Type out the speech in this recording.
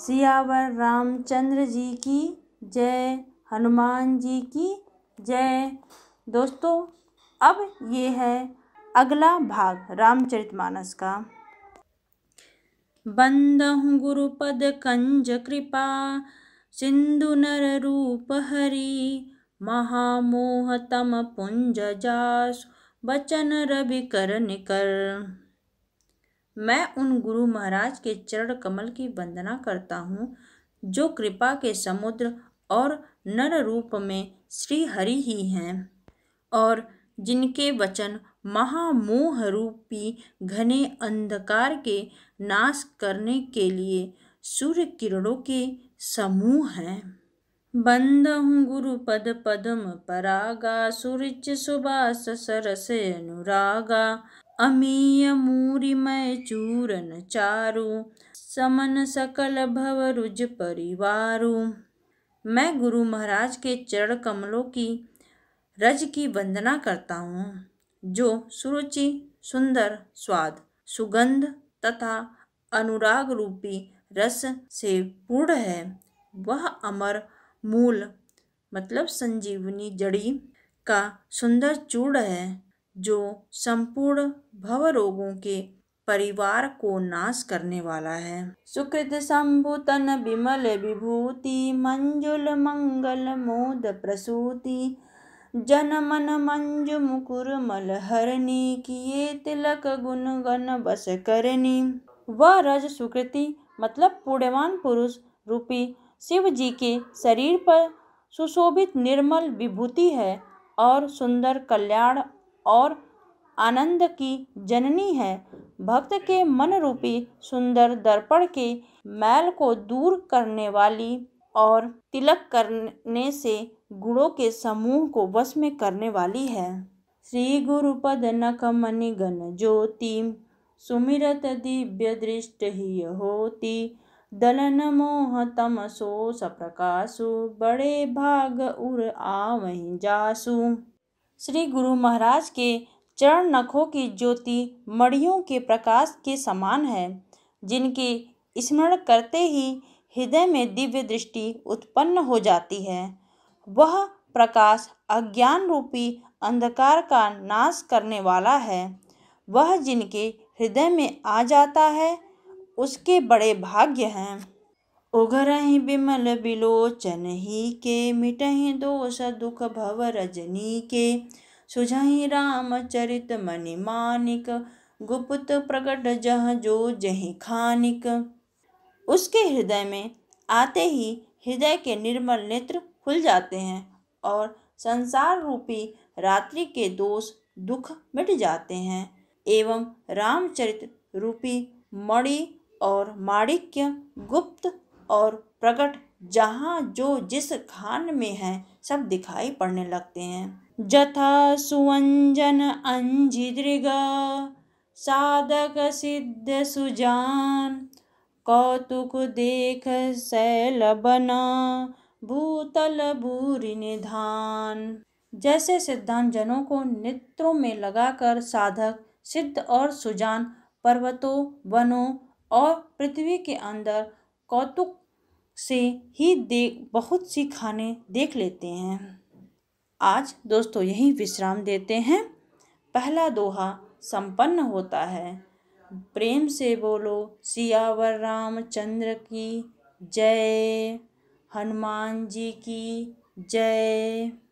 सियावर रामचंद्र जी की जय हनुमान जी की जय दोस्तों अब ये है अगला भाग रामचरितमानस का हूँ गुरुपद कंज कृपा सिंधु नर रूप हरि महामोहतम पुंज जास बचन रवि कर निकर मैं उन गुरु महाराज के चरण कमल की वंदना करता हूँ जो कृपा के समुद्र और नर रूप में श्री हरि ही हैं और जिनके वचन महामोह रूपी घने अंधकार के नाश करने के लिए सूर्य किरणों के समूह हैं बंद हूँ गुरु पद पदम परागा सूर्य सुबास सरस अनुरागा अमीय मूरिमय चूरन चारु समन सकल भव रुज परिवारु मैं गुरु महाराज के चरण कमलों की रज की वंदना करता हूँ जो सुरुचि सुंदर स्वाद सुगंध तथा अनुराग रूपी रस से पूर्ण है वह अमर मूल मतलब संजीवनी जड़ी का सुंदर चूड़ है जो संपूर्ण भव रोगों के परिवार को नाश करने वाला है सुकृत संभुतन विमल विभूति मंजुल मंगल मोद प्रसूति जन मन मंजु मुकुर मल हरणी किए तिलक गुण गण बस करनी वह रज सुकृति मतलब पूर्णवान पुरुष रूपी शिव जी के शरीर पर सुशोभित निर्मल विभूति है और सुंदर कल्याण और आनंद की जननी है भक्त के मन रूपी सुंदर दर्पण के मैल को दूर करने वाली और तिलक करने से गुणों के समूह को वश में करने वाली है श्री गुरुपद नक मणिगण ज्योति सुमिरत दिव्य दृष्ट ही होती दलन मोह तमसो सप्रकाशु बड़े भाग उर आवहीं जासु श्री गुरु महाराज के चरण नखों की ज्योति मड़ियों के प्रकाश के समान है जिनके स्मरण करते ही हृदय में दिव्य दृष्टि उत्पन्न हो जाती है वह प्रकाश अज्ञान रूपी अंधकार का नाश करने वाला है वह जिनके हृदय में आ जाता है उसके बड़े भाग्य हैं ओघरहि बिमल बिलोचन ही के मिटहि दोष दुख भव रजनी के सुझहि राम चरित मनि मानिक गुप्त प्रकट जह जो जहि खानिक उसके हृदय में आते ही हृदय के निर्मल नेत्र खुल जाते हैं और संसार रूपी रात्रि के दोष दुख मिट जाते हैं एवं रामचरित रूपी मणि और माणिक्य गुप्त और प्रकट जहाँ जो जिस खान में है सब दिखाई पड़ने लगते हैं जथा सुअंजन अंजिदृग साधक सिद्ध सुजान कौतुक देख शैल बना भूतल भूरि निधान जैसे सिद्धांत जनों को नेत्रों में लगाकर साधक सिद्ध और सुजान पर्वतों वनों और पृथ्वी के अंदर कौतुक से ही दे बहुत सी खाने देख लेते हैं आज दोस्तों यही विश्राम देते हैं पहला दोहा संपन्न होता है प्रेम से बोलो सियावर रामचंद्र की जय हनुमान जी की जय